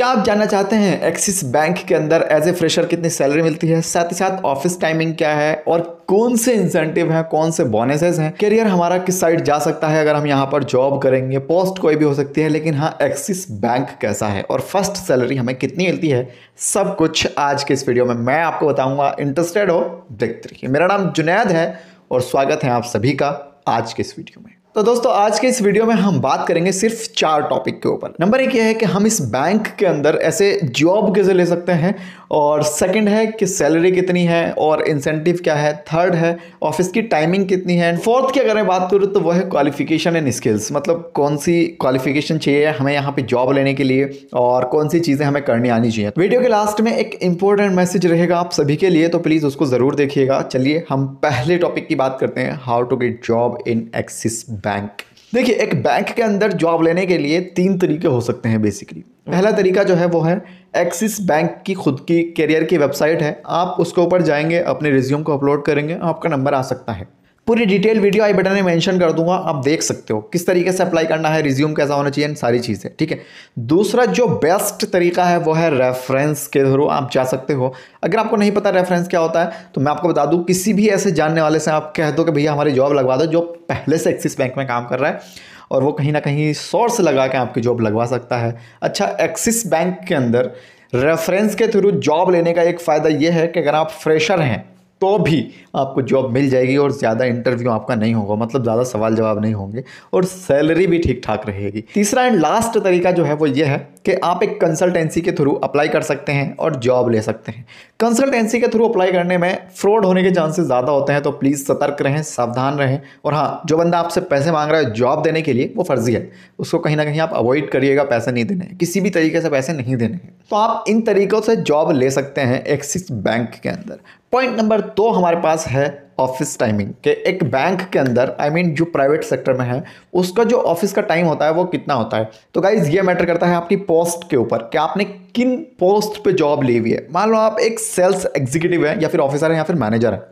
क्या आप जानना चाहते हैं एक्सिस बैंक के अंदर एज ए फ्रेशर कितनी सैलरी मिलती है साथ ही साथ ऑफिस टाइमिंग क्या है और कौन से इंसेंटिव हैं कौन से बोनसेस हैं करियर हमारा किस साइड जा सकता है अगर हम यहाँ पर जॉब करेंगे पोस्ट कोई भी हो सकती है लेकिन हाँ एक्सिस बैंक कैसा है और फर्स्ट सैलरी हमें कितनी मिलती है सब कुछ आज के इस वीडियो में मैं आपको बताऊँगा इंटरेस्टेड हो देखते रहिए मेरा नाम जुनैद है और स्वागत है आप सभी का आज के इस वीडियो में तो दोस्तों आज के इस वीडियो में हम बात करेंगे सिर्फ चार टॉपिक के ऊपर नंबर एक ये है कि हम इस बैंक के अंदर ऐसे जॉब कैसे ले सकते हैं और सेकंड है कि सैलरी कितनी है और इंसेंटिव क्या है थर्ड है ऑफिस की टाइमिंग कितनी है एंड फोर्थ की अगर मैं बात करूँ तो वह है क्वालिफिकेशन एंड स्किल्स मतलब कौन सी क्वालिफिकेशन चाहिए हमें यहाँ पर जॉब लेने के लिए और कौन सी चीज़ें हमें करनी आनी चाहिए वीडियो के लास्ट में एक इंपॉर्टेंट मैसेज रहेगा आप सभी के लिए तो प्लीज़ उसको ज़रूर देखिएगा चलिए हम पहले टॉपिक की बात करते हैं how to get job in Axis bank देखिए एक बैंक के अंदर जॉब लेने के लिए तीन तरीके हो सकते हैं बेसिकली पहला तरीका जो है वो है एक्सिस बैंक की खुद की करियर की वेबसाइट है आप उसके ऊपर जाएंगे अपने रिज्यूम को अपलोड करेंगे आपका नंबर आ सकता है पूरी डिटेल वीडियो आई बटन में मेंशन कर दूंगा आप देख सकते हो किस तरीके से अप्लाई करना है रिज्यूम कैसा होना चाहिए सारी चीज़ें ठीक है दूसरा जो बेस्ट तरीका है वो है रेफरेंस के थ्रू आप जा सकते हो अगर आपको नहीं पता रेफरेंस क्या होता है तो मैं आपको बता दूँ किसी भी ऐसे जानने वाले से आप कह दो कि भैया हमारी जॉब लगवा दो जो पहले से एक्सिस बैंक में काम कर रहा है और वो कहीं ना कहीं सोर्स लगा के आपकी जॉब लगवा सकता है अच्छा एक्सिस बैंक के अंदर रेफरेंस के थ्रू जॉब लेने का एक फ़ायदा यह है कि अगर आप फ्रेशर हैं तो भी आपको जॉब मिल जाएगी और ज़्यादा इंटरव्यू आपका नहीं होगा मतलब ज़्यादा सवाल जवाब नहीं होंगे और सैलरी भी ठीक ठाक रहेगी तीसरा एंड लास्ट तरीका जो है वो ये है कि आप एक कंसल्टेंसी के थ्रू अप्लाई कर सकते हैं और जॉब ले सकते हैं कंसल्टेंसी के थ्रू अप्लाई करने में फ्रॉड होने के चांसेस ज़्यादा होते हैं तो प्लीज़ सतर्क रहें सावधान रहें और हाँ जो बंदा आपसे पैसे मांग रहा है जॉब देने के लिए वो फर्जी है उसको कहीं ना कहीं आप अवॉइड करिएगा पैसे नहीं देने किसी भी तरीके से पैसे नहीं देने तो आप इन तरीक़ों से जॉब ले सकते हैं एक्सिस बैंक के अंदर पॉइंट नंबर दो हमारे पास है ऑफिस टाइमिंग के एक बैंक के अंदर आई I मीन mean, जो प्राइवेट सेक्टर में है उसका जो ऑफिस का टाइम होता है वो कितना होता है तो गाइज ये मैटर करता है आपकी पोस्ट के ऊपर कि आपने किन पोस्ट पे जॉब ली हुई है मान लो आप एक सेल्स एग्जीक्यूटिव है या फिर ऑफिसर है या फिर मैनेजर है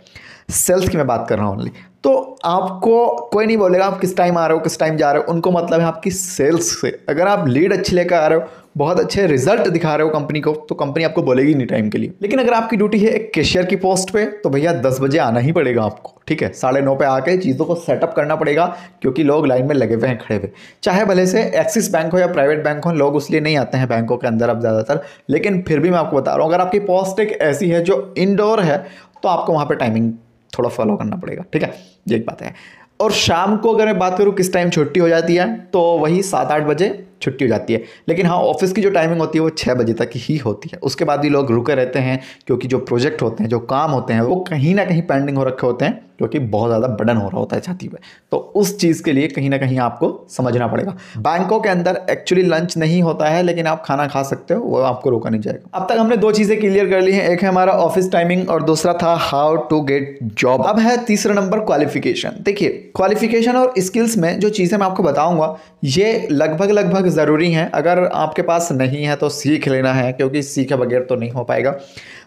सेल्स की मैं बात कर रहा हूँ ओनली तो आपको कोई नहीं बोलेगा आप किस टाइम आ रहे हो किस टाइम जा रहे हो उनको मतलब है आपकी सेल्स से अगर आप लीड अच्छी लेकर आ रहे हो बहुत अच्छे रिजल्ट दिखा रहे हो कंपनी को तो कंपनी आपको बोलेगी नहीं टाइम के लिए लेकिन अगर आपकी ड्यूटी है एक कैशियर की पोस्ट पे तो भैया दस बजे आना ही पड़ेगा आपको ठीक है साढ़े नौ पे आके चीज़ों को सेटअप करना पड़ेगा क्योंकि लोग लाइन में लगे हुए हैं खड़े हुए चाहे भले से एक्सिस बैंक हो या प्राइवेट बैंक हो लोग उसलिए नहीं आते हैं बैंकों के अंदर अब ज़्यादातर लेकिन फिर भी मैं आपको बता रहा हूँ अगर आपकी पोस्ट एक ऐसी है जो इनडोर है तो आपको वहाँ पर टाइमिंग थोड़ा फॉलो करना पड़ेगा ठीक है ये एक बात है और शाम को अगर मैं बात करूँ किस टाइम छुट्टी हो जाती है तो वही सात आठ बजे छुट्टी हो जाती है लेकिन हाँ ऑफिस की जो टाइमिंग होती है वो छः बजे तक ही होती है उसके बाद भी लोग रुके रहते हैं क्योंकि जो प्रोजेक्ट होते हैं जो काम होते हैं वो कहीं ना कहीं पेंडिंग हो रखे होते हैं क्योंकि बहुत ज़्यादा बर्डन हो रहा होता है छाती में तो उस चीज़ के लिए कहीं ना कहीं आपको समझना पड़ेगा बैंकों के अंदर एक्चुअली लंच नहीं होता है लेकिन आप खाना खा सकते हो वो आपको रोका नहीं जाएगा अब तक हमने दो चीज़ें क्लियर कर ली हैं एक है हमारा ऑफिस टाइमिंग और दूसरा था हाउ टू गेट जॉब अब है तीसरा नंबर क्वालिफिकेशन देखिए क्वालिफिकेशन और स्किल्स में जो चीज़ें मैं आपको बताऊँगा ये लगभग लगभग ज़रूरी हैं अगर आपके पास नहीं है तो सीख लेना है क्योंकि सीखे बगैर तो नहीं हो पाएगा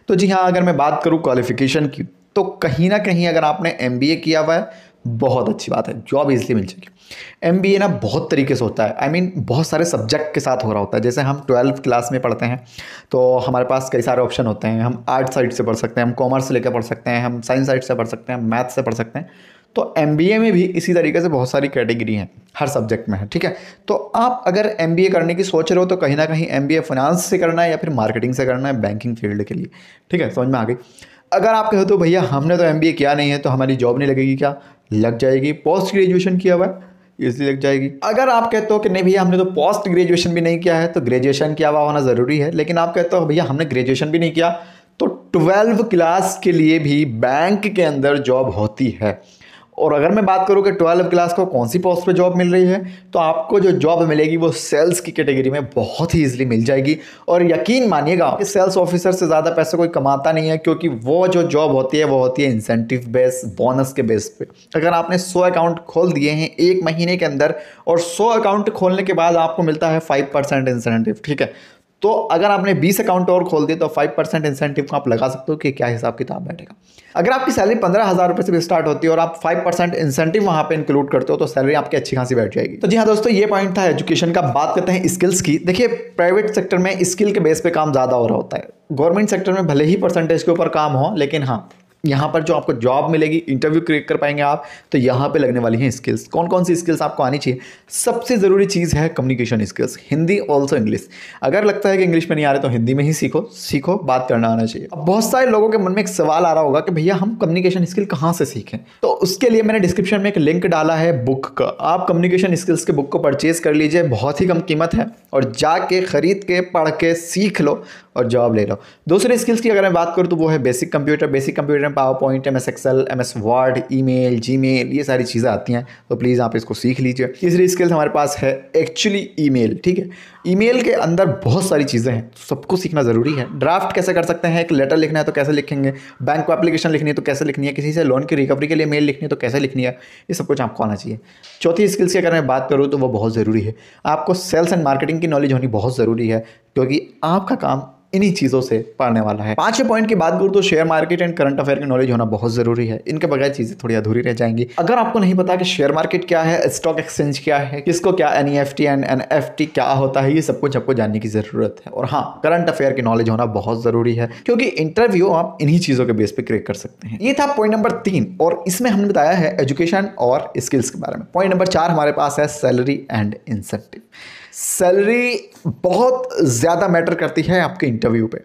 तो जी हाँ अगर मैं बात करूँ क्वालिफ़िकेशन की तो कहीं ना कहीं अगर आपने एम किया हुआ है बहुत अच्छी बात है जॉब इजली मिल जाएगी एम ना बहुत तरीके से होता है आई I मीन mean, बहुत सारे सब्जेक्ट के साथ हो रहा होता है जैसे हम ट्वेल्थ क्लास में पढ़ते हैं तो हमारे पास कई सारे ऑप्शन होते हैं हम आर्ट साइड से पढ़ सकते हैं हम कॉमर्स से लेकर पढ़ सकते हैं हम साइंस साइड से पढ़ सकते हैं मैथ से पढ़ सकते हैं तो एम में भी इसी तरीके से बहुत सारी कैटेगरी हैं हर सब्जेक्ट में है ठीक है तो आप अगर एम करने की सोच रहे हो तो कहीं ना कहीं एम फाइनेंस से करना है या फिर मार्केटिंग से करना है बैंकिंग फील्ड के लिए ठीक है समझ में आ गई अगर आप कहो तो भैया हमने तो एम किया नहीं है तो हमारी जॉब नहीं लगेगी क्या लग जाएगी पोस्ट ग्रेजुएशन किया हुआ है इसलिए लग जाएगी अगर आप कहते हो कि नहीं भैया हमने तो पोस्ट ग्रेजुएशन भी नहीं किया है तो ग्रेजुएशन किया हुआ होना ज़रूरी है लेकिन आप कहते हो भैया हमने ग्रेजुएशन भी नहीं किया तो ट्वेल्व क्लास के लिए भी बैंक के अंदर जॉब होती है और अगर मैं बात करूँ कि ट्वेल्व क्लास को कौन सी पोस्ट पे जॉब मिल रही है तो आपको जो जॉब मिलेगी वो सेल्स की कैटेगरी में बहुत ही ईजिली मिल जाएगी और यकीन मानिएगा कि सेल्स ऑफिसर से ज़्यादा पैसा कोई कमाता नहीं है क्योंकि वो जो जॉब होती है वो होती है इंसेंटिव बेस बोनस के बेस पे अगर आपने सौ अकाउंट खोल दिए हैं एक महीने के अंदर और सौ अकाउंट खोलने के बाद आपको मिलता है फाइव इंसेंटिव ठीक है तो अगर आपने 20 अकाउंट और खोल दिए तो 5 परसेंट इंसेंटिव को आप लगा सकते हो कि क्या हिसाब किताब बैठेगा अगर आपकी सैलरी पंद्रह हज़ार रुपये से भी स्टार्ट होती है और आप 5 परसेंट इंसेंटिव वहाँ पे इंक्लूड करते हो तो सैलरी आपकी अच्छी खासी बैठ जाएगी तो जी हाँ दोस्तों ये पॉइंट था एजुकेशन का बात करते हैं स्किल्स की देखिए प्राइवेट सेक्टर में स्किल के बेस पर काम ज़्यादा हो रहा होता है गवर्नमेंट सेक्टर में भले ही परसेंटेज के ऊपर काम हो लेकिन हाँ यहाँ पर जो आपको जॉब मिलेगी इंटरव्यू क्रिएट कर पाएंगे आप तो यहाँ पे लगने वाली हैं स्किल्स कौन कौन सी स्किल्स आपको आनी चाहिए सबसे ज़रूरी चीज़ है communication skills Hindi also English अगर लगता है कि इंग्लिश में नहीं आ रहे तो हिंदी में ही सीखो सीखो बात करना आना चाहिए अब बहुत सारे लोगों के मन में एक सवाल आ रहा होगा कि भैया हम कम्युनिकेशन स्किल कहाँ से सीखें तो उसके लिए मैंने डिस्क्रिप्शन में एक लिंक डाला है बुक का आप कम्युनिकेशन स्किल्स के बुक को परचेज कर लीजिए बहुत ही कम कीमत है और जाके खरीद के पढ़ के सीख लो और जॉब ले लो दूसरे स्किल्स की अगर मैं बात करूँ तो वो है बेसिक कंप्यूटर बेसिक कंप्यूटर में PowerPoint M S Excel M S Word email Gmail ये सारी चीज़ें आती हैं तो प्लीज़ आप इसको सीख लीजिए तीसरी स्किल्स हमारे पास है एक्चुअली ई मेल ठीक है ई मेल के अंदर बहुत सारी चीज़ें हैं तो सबको सीखना ज़रूरी है ड्राफ्ट कैसे कर सकते हैं एक लेटर लिखना है तो कैसे लिखेंगे बैंक को एप्लीकेशन लिखनी है तो कैसे लिखनी है किसी से लोन की रिकवरी के लिए मेल लिखनी है तो कैसे लिखनी है ये सब कुछ आपको आना चाहिए चौथी स्किल्स की अगर मैं बात करूँ तो वो बहुत ज़रूरी है आपको सेल्स एंड मार्केटिंग की नॉलेज होनी बहुत ज़रूरी है क्योंकि आपका काम इन्हीं चीज़ों से पढ़ने वाला है पांचवें पॉइंट की बात करूं तो share market and current affair की नॉलेज होना बहुत जरूरी है इनके बगैर चीज़ें थोड़ी अधूरी रह जाएंगी अगर आपको नहीं पता कि शेयर मार्केट क्या है स्टॉक एक्सचेंज क्या है किसको क्या एन एंड एन क्या होता है ये सब कुछ आपको जानने की ज़रूरत है और हाँ करंट अफेयर की नॉलेज होना बहुत ज़रूरी है क्योंकि इंटरव्यू आप इन्हीं चीज़ों के बेस पर क्रिएट कर सकते हैं ये था पॉइंट नंबर तीन और इसमें हमने बताया है एजुकेशन और स्किल्स के बारे में पॉइंट नंबर चार हमारे पास है सैलरी एंड इंसेंटिव सैलरी बहुत ज़्यादा मैटर करती है आपके इंटरव्यू पे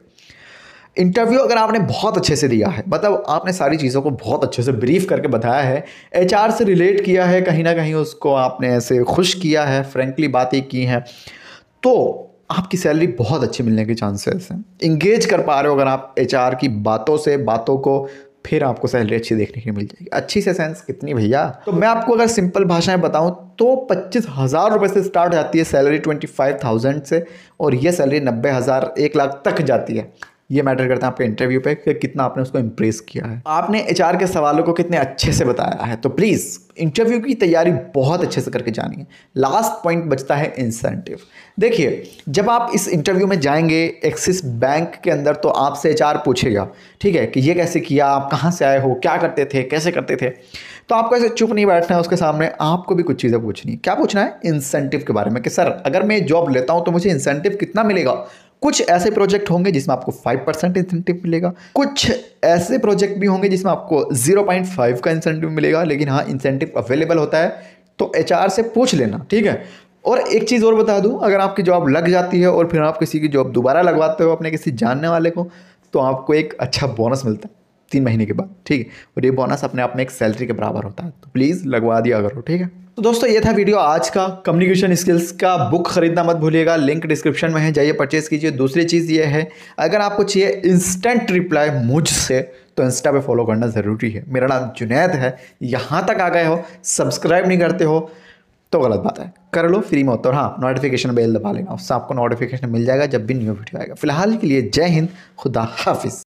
इंटरव्यू अगर आपने बहुत अच्छे से दिया है मतलब आपने सारी चीज़ों को बहुत अच्छे से ब्रीफ करके बताया है एच से रिलेट किया है कहीं ना कहीं उसको आपने ऐसे खुश किया है फ्रेंकली बातें की हैं तो आपकी सैलरी बहुत अच्छी मिलने के चांसेस हैं इंगेज कर पा रहे हो अगर आप एच की बातों से बातों को फिर आपको सैलरी अच्छी देखने के लिए मिल जाएगी अच्छी से सेंस कितनी भैया तो मैं आपको अगर सिंपल भाषाएं बताऊं तो पच्चीस हज़ार रुपये से स्टार्ट हो जाती है सैलरी ट्वेंटी फाइव थाउजेंड से और यह सैलरी नब्बे हज़ार एक लाख तक जाती है ये मैटर करता है आपके इंटरव्यू पे कि कितना आपने उसको इम्प्रेस किया है आपने एच के सवालों को कितने अच्छे से बताया है तो प्लीज़ इंटरव्यू की तैयारी बहुत अच्छे से करके जानी है लास्ट पॉइंट बचता है इंसेंटिव देखिए जब आप इस इंटरव्यू में जाएंगे एक्सिस बैंक के अंदर तो आपसे एच पूछेगा ठीक है कि ये कैसे किया आप कहाँ से आए हो क्या करते थे कैसे करते थे तो आपको ऐसे चुप नहीं बैठना है उसके सामने आपको भी कुछ चीज़ें पूछनी क्या पूछना है इंसेंटिव के बारे में कि सर अगर मैं जॉब लेता हूँ तो मुझे इंसेंटिव कितना मिलेगा कुछ ऐसे प्रोजेक्ट होंगे जिसमें आपको फाइव परसेंट इंसेंटिव मिलेगा कुछ ऐसे प्रोजेक्ट भी होंगे जिसमें आपको जीरो पॉइंट फाइव का इंसेंटिव मिलेगा लेकिन हाँ इंसेंटिव अवेलेबल होता है तो एच से पूछ लेना ठीक है और एक चीज़ और बता दूं अगर आपकी जॉब लग जाती है और फिर आप किसी की जॉब दोबारा लगवाते हो अपने किसी जानने वाले को तो आपको एक अच्छा बोनस मिलता है तीन महीने के बाद ठीक है और ये बोनस अपने आप में एक सैलरी के बराबर होता है तो प्लीज़ लगवा दिया करो ठीक है तो दोस्तों ये था वीडियो आज का कम्युनिकेशन स्किल्स का बुक खरीदना मत भूलिएगा लिंक डिस्क्रिप्शन में है जाइए परचेज़ कीजिए दूसरी चीज़ ये है अगर आपको चाहिए इंस्टेंट रिप्लाई मुझसे तो इंस्टा पे फॉलो करना ज़रूरी है मेरा नाम जुनैद है यहाँ तक आ गए हो सब्सक्राइब नहीं करते हो तो गलत बात है कर लो फ्री में होता है हाँ नोटिफिकेशन बेल दबा लेना उससे आपको नोटिफिकेशन मिल जाएगा जब भी न्यू वीडियो आएगा फिलहाल के लिए जय हिंद खुदा हाफिज़